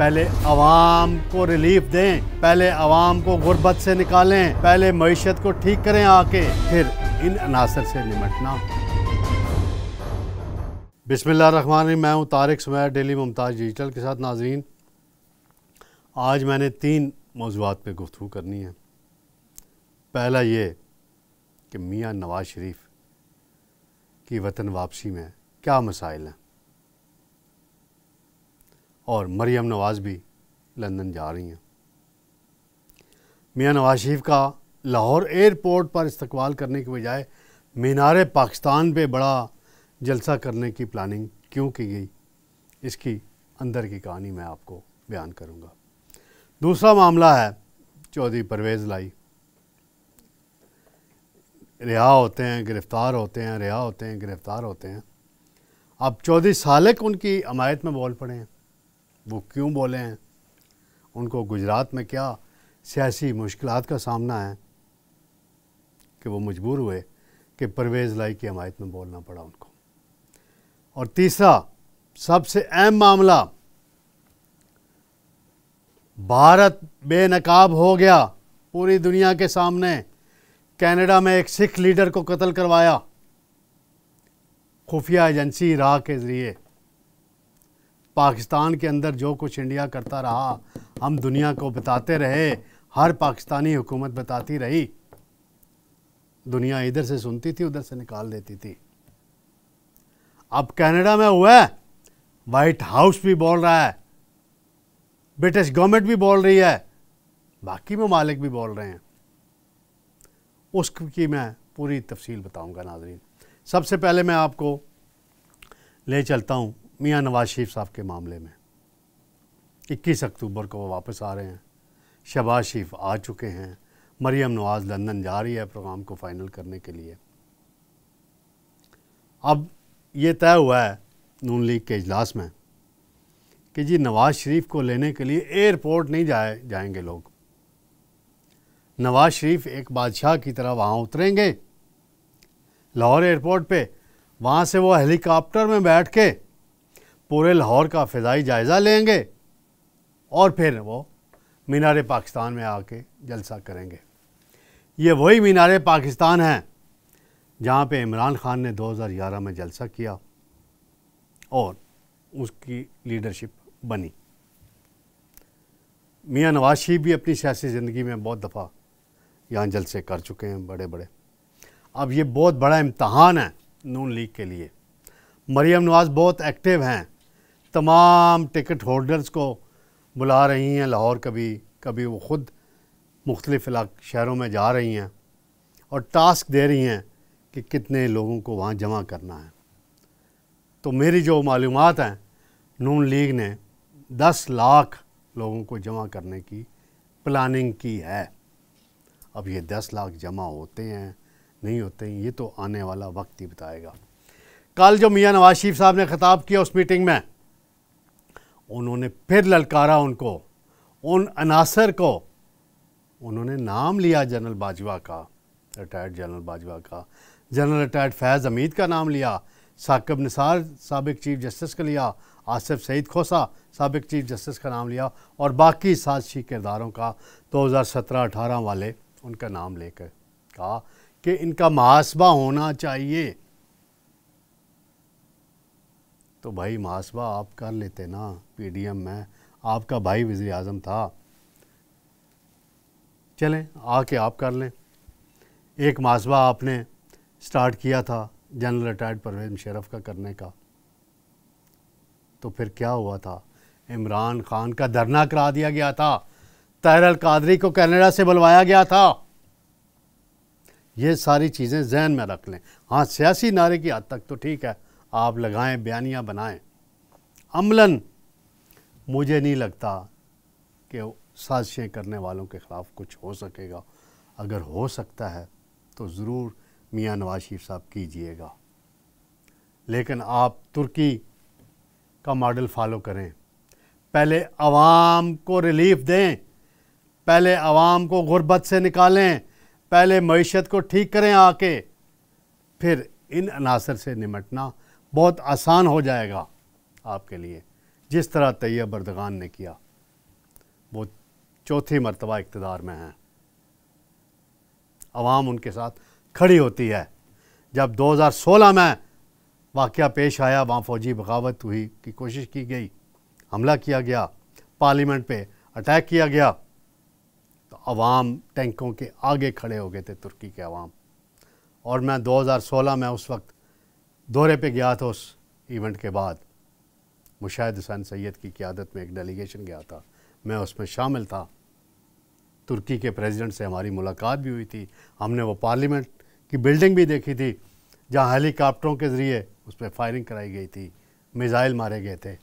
पहले आवाम को रिलीफ दें पहले आवाम को गुर्बत से निकालें पहले मीशत को ठीक करें आके फिर इन अनासर से निमटना रही मैं हूँ तारक सुमैर डेली मुमताज़ डिजिटल के साथ नाजरीन आज मैंने तीन मौजूद पर गुफ्तु करनी है पहला ये कि मियाँ नवाज़ शरीफ की वतन वापसी में क्या मसाइल हैं और मरियम नवाज़ भी लंदन जा रही हैं मियाँ नवाज शरीफ का लाहौर एयरपोर्ट पर इस्तकबाल करने के बजाय मीनार पाकिस्तान पे बड़ा जलसा करने की प्लानिंग क्यों की गई इसकी अंदर की कहानी मैं आपको बयान करूँगा दूसरा मामला है चौधरी परवेज़ लाई रिहा होते हैं गिरफ़्तार होते हैं रिहा होते हैं गिरफ़्तार होते हैं अब चौधरी सालक उनकी अमायत में बोल पड़े हैं वो क्यों बोले हैं उनको गुजरात में क्या सियासी मुश्किल का सामना है कि वो मजबूर हुए कि परवेज़ लाई की हमायत में बोलना पड़ा उनको और तीसरा सबसे अहम मामला भारत बेनकाब हो गया पूरी दुनिया के सामने कनाडा में एक सिख लीडर को कत्ल करवाया खुफिया एजेंसी राह के ज़रिए पाकिस्तान के अंदर जो कुछ इंडिया करता रहा हम दुनिया को बताते रहे हर पाकिस्तानी हुकूमत बताती रही दुनिया इधर से सुनती थी उधर से निकाल देती थी अब कनाडा में हुआ है वाइट हाउस भी बोल रहा है ब्रिटिश गवर्नमेंट भी बोल रही है बाकी ममालिक भी बोल रहे हैं उसकी मैं पूरी तफसील बताऊंगा नाजरीन सबसे पहले मैं आपको ले चलता हूं मियाँ नवाज शरीफ साहब के मामले में 21 अक्टूबर को वो वापस आ रहे हैं शबाज शरीफ आ चुके हैं मरियम नवाज लंदन जा रही है प्रोग्राम को फाइनल करने के लिए अब ये तय हुआ है नून लीग के इजलास में कि जी नवाज़ शरीफ को लेने के लिए एयरपोर्ट नहीं जाए जाएंगे लोग नवाज़ शरीफ एक बादशाह की तरह वहाँ उतरेंगे लाहौर एयरपोर्ट पे वहाँ से वो हेलीकॉप्टर में बैठ के पूरे लाहौर का फ़ाई जायज़ा लेंगे और फिर वो मीनार पाकिस्तान में आके जलसा करेंगे ये वही मीनार पाकिस्तान हैं जहाँ पे इमरान ख़ान ने 2011 में जलसा किया और उसकी लीडरशिप बनी मियाँ नवाज शरीफ भी अपनी सियासी ज़िंदगी में बहुत दफ़ा यहाँ जलसे कर चुके हैं बड़े बड़े अब ये बहुत बड़ा इम्तहान है नून लीग के लिए मरीम नवाज़ बहुत एक्टिव हैं तमाम टिकट होल्डर्स को बुला रही हैं लाहौर कभी कभी वो ख़ुद मुख्तलिफ़ शहरों में जा रही हैं और टास्क दे रही हैं कि कितने लोगों को वहाँ जमा करना है तो मेरी जो मालूम हैं नून लीग ने दस लाख लोगों को जमा करने की प्लानिंग की है अब ये दस लाख जमा होते हैं नहीं होते हैं ये तो आने वाला वक्त ही बताएगा कल जो मियाँ नवाज शरीफ साहब ने ख़ताब किया उस मीटिंग में उन्होंने फिर ललकारा उनको उन अनासर को उन्होंने नाम लिया जनरल बाजवा का रिटायर्ड जनरल बाजवा का जनरल रिटायर्ड फैज़ हमीद का नाम लिया साकब निसार सबक चीफ जस्टिस का लिया आसिफ सईद खोसा सबक चीफ जस्टिस का नाम लिया और बाकी साजशी किरदारों का 2017-18 वाले उनका नाम लेकर कहा कि इनका मुहासबा होना चाहिए तो भाई मुहासबा आप कर लेते ना पीडीएम में आपका भाई वज़ी अजम था चलें आके आप कर लें एक मासबा आपने स्टार्ट किया था जनरल रिटायर्ड परवेज मुशरफ का करने का तो फिर क्या हुआ था इमरान खान का धरना करा दिया गया था तहर अल कादरी को कनाडा से बुलवाया गया था ये सारी चीज़ें जहन में रख लें हाँ सियासी नारे की हद तक तो ठीक है आप लगाएं बयानियाँ बनाएं अमलन मुझे नहीं लगता कि साजिशें करने वालों के ख़िलाफ़ कुछ हो सकेगा अगर हो सकता है तो ज़रूर मियाँ नवाज शरीफ साहब कीजिएगा लेकिन आप तुर्की का मॉडल फॉलो करें पहले आवाम को रिलीफ दें पहले आवाम को गुर्बत से निकालें पहले मीशत को ठीक करें आके फिर इन अनासर से निमटना बहुत आसान हो जाएगा आपके लिए जिस तरह तैयब बर्दगान ने किया वो चौथी मरतबा इकतदार में हैं आवाम उनके साथ खड़ी होती है जब 2016 में वाक़ पेश आया वहाँ फौजी बगावत हुई की कोशिश की गई हमला किया गया पार्लियामेंट पे अटैक किया गया तो अवाम टैंकों के आगे खड़े हो गए थे तुर्की के अवाम और मैं 2016 में उस वक्त दौरे पे गया था उस इवेंट के बाद मुशाहिद हुसैन सैयद की क्यादत में एक डेलीगेशन गया था मैं उसमें शामिल था तुर्की के प्रेसिडेंट से हमारी मुलाकात भी हुई थी हमने वो पार्लियामेंट की बिल्डिंग भी देखी थी जहाँ हेलीकॉप्टरों के ज़रिए उस पर फायरिंग कराई गई थी मिज़ाइल मारे गए थे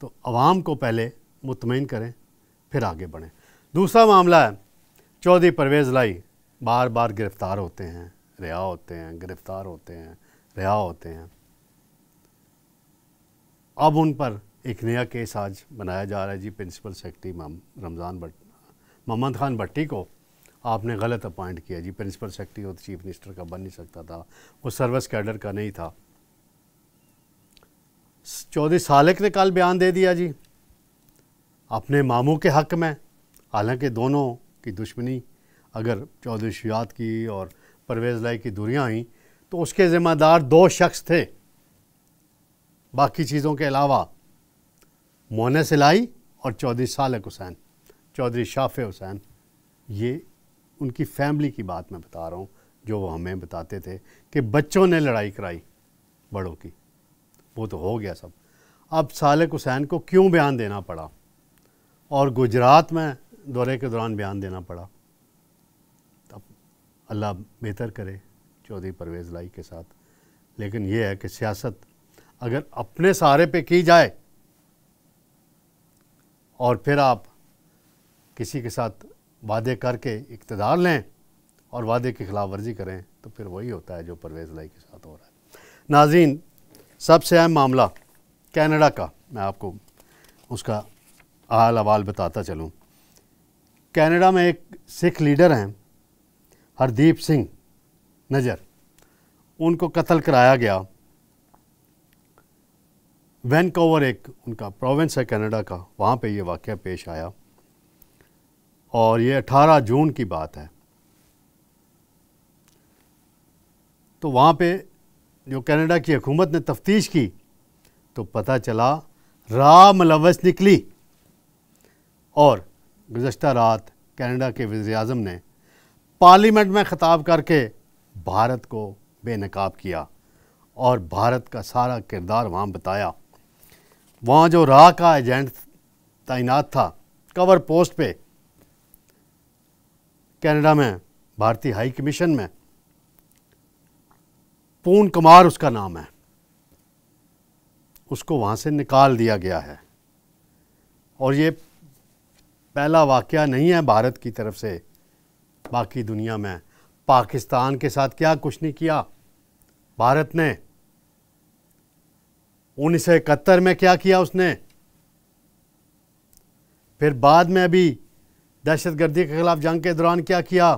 तो आवाम को पहले मुतमिन करें फिर आगे बढ़ें दूसरा मामला है चौधरी परवेज़ लाई बार बार गिरफ़्तार होते हैं रिहा होते हैं गिरफ्तार होते हैं रिहा होते हैं अब उन पर एक नया केस आज बनाया जा रहा है जी प्रिंसिपल सेक्रेटरी रमज़ान भट्ट मोहम्मद खान भट्टी को आपने गलत अपॉइंट किया जी प्रिंसिपल सेक्रेटरी और चीफ मिनिस्टर का बन नहीं सकता था वो सर्विस कैडर का नहीं था चौधरी सालिक ने कल बयान दे दिया जी अपने मामू के हक में हालांकि दोनों की दुश्मनी अगर चौधरी शुजात की और परवेज़ लाई की दूरियाँ आईं तो उसके ज़िम्मेदार दो शख्स थे बाकी चीज़ों के अलावा मोनस लाई और चौधरी सालक हुसैन चौधरी शाफ़ हुसैन ये उनकी फैमिली की बात मैं बता रहा हूँ जो वो हमें बताते थे कि बच्चों ने लड़ाई कराई बड़ों की वो तो हो गया सब अब सालक हुसैन को क्यों बयान देना पड़ा और गुजरात में दौरे के दौरान बयान देना पड़ा अल्लाह बेहतर करे चौधरी परवेज़ लाई के साथ लेकिन यह है कि सियासत अगर अपने सहारे पे की जाए और फिर आप किसी के साथ वादे करके इकतदार लें और वादे की खिलाफ वर्जी करें तो फिर वही होता है जो परवेज़ लाई के साथ हो रहा है नाजीन सबसे अहम मामला कनाडा का मैं आपको उसका हाल अवाल बताता चलूँ कनाडा में एक सिख लीडर हैं हरदीप सिंह नज़र उनको कत्ल कराया गया वैनकोवर एक उनका प्रोविंस है कनाडा का वहाँ पे ये वाक़ पेश आया और ये 18 जून की बात है तो वहाँ पे जो कनाडा की हुकूमत ने तफ्तीश की तो पता चला राम लवस निकली और गुज्त रात कनाडा के वज़ी अजम ने पार्लियामेंट में ख़िताब करके भारत को बेनकाब किया और भारत का सारा किरदार वहाँ बताया वहाँ जो राह का एजेंट तैनात था कवर पोस्ट पे कनाडा में भारतीय हाई कमीशन में पून कुमार उसका नाम है उसको वहाँ से निकाल दिया गया है और ये पहला वाक़ नहीं है भारत की तरफ से बाकी दुनिया में पाकिस्तान के साथ क्या कुछ नहीं किया भारत ने उन्नीस सौ इकहत्तर में क्या किया उसने फिर बाद में अभी दहशत गर्दी के खिलाफ जंग के दौरान क्या किया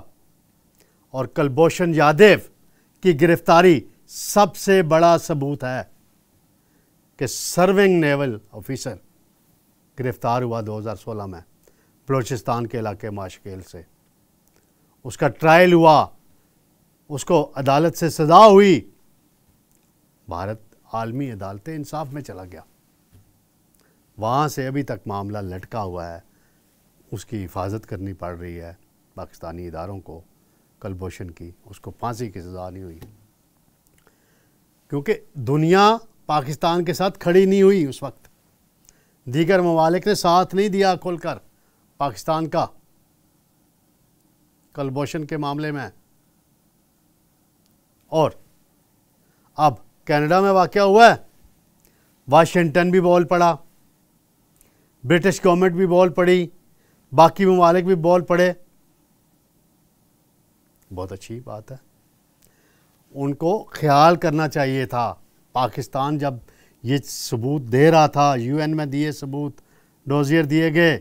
और कलभूषण यादव की गिरफ्तारी सबसे बड़ा सबूत है कि सर्विंग नेवल ऑफिसर गिरफ्तार हुआ 2016 में बलूचिस्तान के इलाके माशकेल से उसका ट्रायल हुआ उसको अदालत से सजा हुई भारत आलमी अदालत इंसाफ में चला गया वहाँ से अभी तक मामला लटका हुआ है उसकी हिफाजत करनी पड़ रही है पाकिस्तानी इदारों को कलभूषण की उसको फांसी की सज़ा नहीं हुई क्योंकि दुनिया पाकिस्तान के साथ खड़ी नहीं हुई उस वक्त दीगर ममालिक ने साथ नहीं दिया खोलकर पाकिस्तान का कलभूषण के मामले में और अब कनाडा में वाक़ हुआ है वाशिंगटन भी बॉल पड़ा ब्रिटिश गवर्नमेंट भी बॉल पड़ी बाकी ममालिक भी बॉल पड़े बहुत अच्छी बात है उनको ख्याल करना चाहिए था पाकिस्तान जब ये सबूत दे रहा था यूएन में दिए सबूत डोजियर दिए गए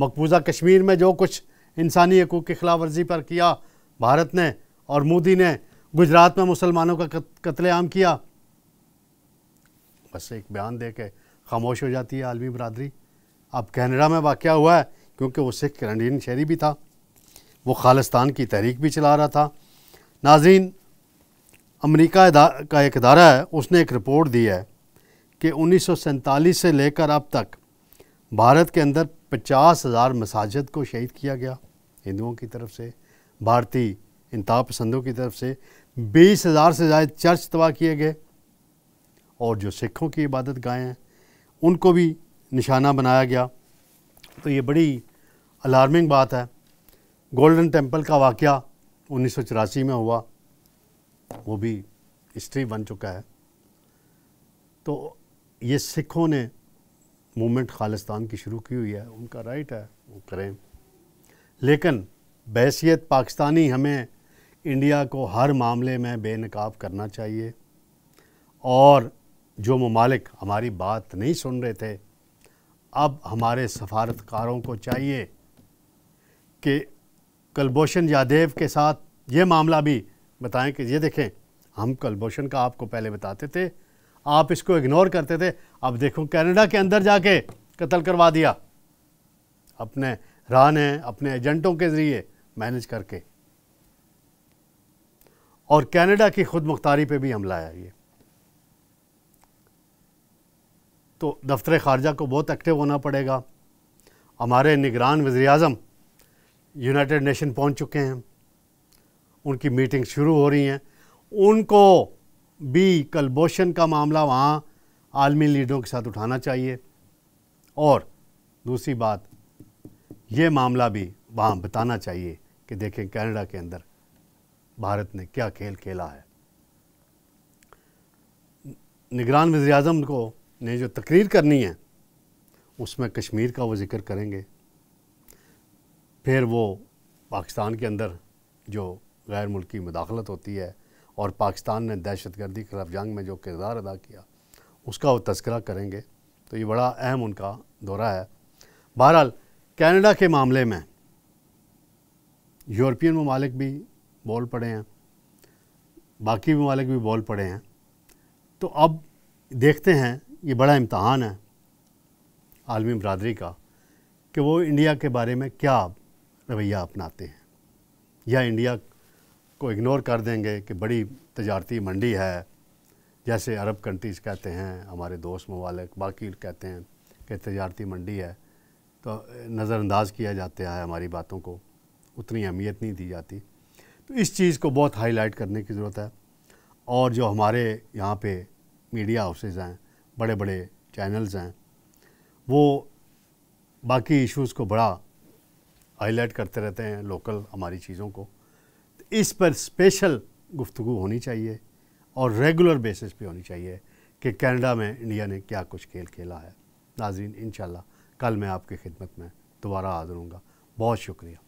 मकबूजा कश्मीर में जो कुछ इंसानी हकूक़ की खिलाफ वर्जी पर किया भारत ने और मोदी ने गुजरात में मुसलमानों का कत्लेआम किया बस एक बयान दे के खामोश हो जाती है आलमी बरदरी अब कैनेडा में वाक़ हुआ है क्योंकि वो सिख कैनेडियन शहरी भी था वो खालिस्तान की तहरीक भी चला रहा था नाजीन अमरीका का एक अदारा है उसने एक रिपोर्ट दी है कि उन्नीस से लेकर अब तक भारत के अंदर पचास हज़ार मसाजद को शहीद किया गया हिंदुओं की तरफ से भारतीय इंतहा पसंदों की तरफ से बीस हज़ार से ज़्यादा चर्च तबाह किए गए और जो सिखों की इबादत गाहें हैं उनको भी निशाना बनाया गया तो ये बड़ी अलार्मिंग बात है गोल्डन टेम्पल का वाक़ उन्नीस में हुआ वो भी हिस्ट्री बन चुका है तो ये सिखों ने मूवमेंट खालिस्तान की शुरू की हुई है उनका राइट है वो करें लेकिन बहसीत पाकिस्तानी हमें इंडिया को हर मामले में बेनकाब करना चाहिए और जो ममालिक हमारी बात नहीं सुन रहे थे अब हमारे सफारतकारों को चाहिए कि कलभूषण यादव के साथ ये मामला भी बताएं कि ये देखें हम कलभूषण का आपको पहले बताते थे आप इसको इग्नोर करते थे अब देखो कनाडा के अंदर जाके कत्ल करवा दिया अपने राह ने अपने एजेंटों के ज़रिए मैनेज करके और कनाडा की खुद मुख्तारी पर भी हमला आया ये तो दफ्तर ख़ारजा को बहुत एक्टिव होना पड़ेगा हमारे निगरान वज़ी अजम यूनाइटेड नेशन पहुँच चुके हैं उनकी मीटिंग शुरू हो रही हैं उनको भी कलभूषण का मामला वहाँ आलमी लीडरों के साथ उठाना चाहिए और दूसरी बात ये मामला भी वहाँ बताना चाहिए कि देखें कनाडा के अंदर भारत ने क्या खेल खेला है निगरान वजी अजम को ने जो तकरीर करनी है उसमें कश्मीर का वो ज़िक्र करेंगे फिर वो पाकिस्तान के अंदर जो गैर मुल्की मुदाखलत होती है और पाकिस्तान ने दहशतगर्दी खिलाफ जंग में जो किरदार अदा किया उसका वो तस्करा करेंगे तो ये बड़ा अहम उनका दौरा है बहरहाल कनाडा के मामले में यूरोपियन ममालिक भी बोल पड़े हैं बाकी ममालिक भी बोल पड़े हैं तो अब देखते हैं ये बड़ा इम्तहान है आलमी बरदरी का कि वो इंडिया के बारे में क्या रवैया अपनाते हैं या इंडिया को इग्नोर कर देंगे कि बड़ी तजारती मंडी है जैसे अरब कंट्रीज़ कहते हैं हमारे दोस्त ममालिक बाकी कहते हैं कि तजारती मंडी है तो नज़रअंदाज किया जाता है हमारी बातों को उतनी अहमियत नहीं दी जाती तो इस चीज़ को बहुत हाईलाइट करने की ज़रूरत है और जो हमारे यहाँ पे मीडिया हाउसेज हैं बड़े बड़े चैनल्स हैं वो बाकी इश्यूज़ को बड़ा हाईलाइट करते रहते हैं लोकल हमारी चीज़ों को तो इस पर स्पेशल गुफ्तु होनी चाहिए और रेगुलर बेसिस पे होनी चाहिए कि कनाडा में इंडिया ने क्या कुछ खेल खेला है नाजीन इन कल मैं आपकी खिदमत में दोबारा हाजिर हूँ बहुत शुक्रिया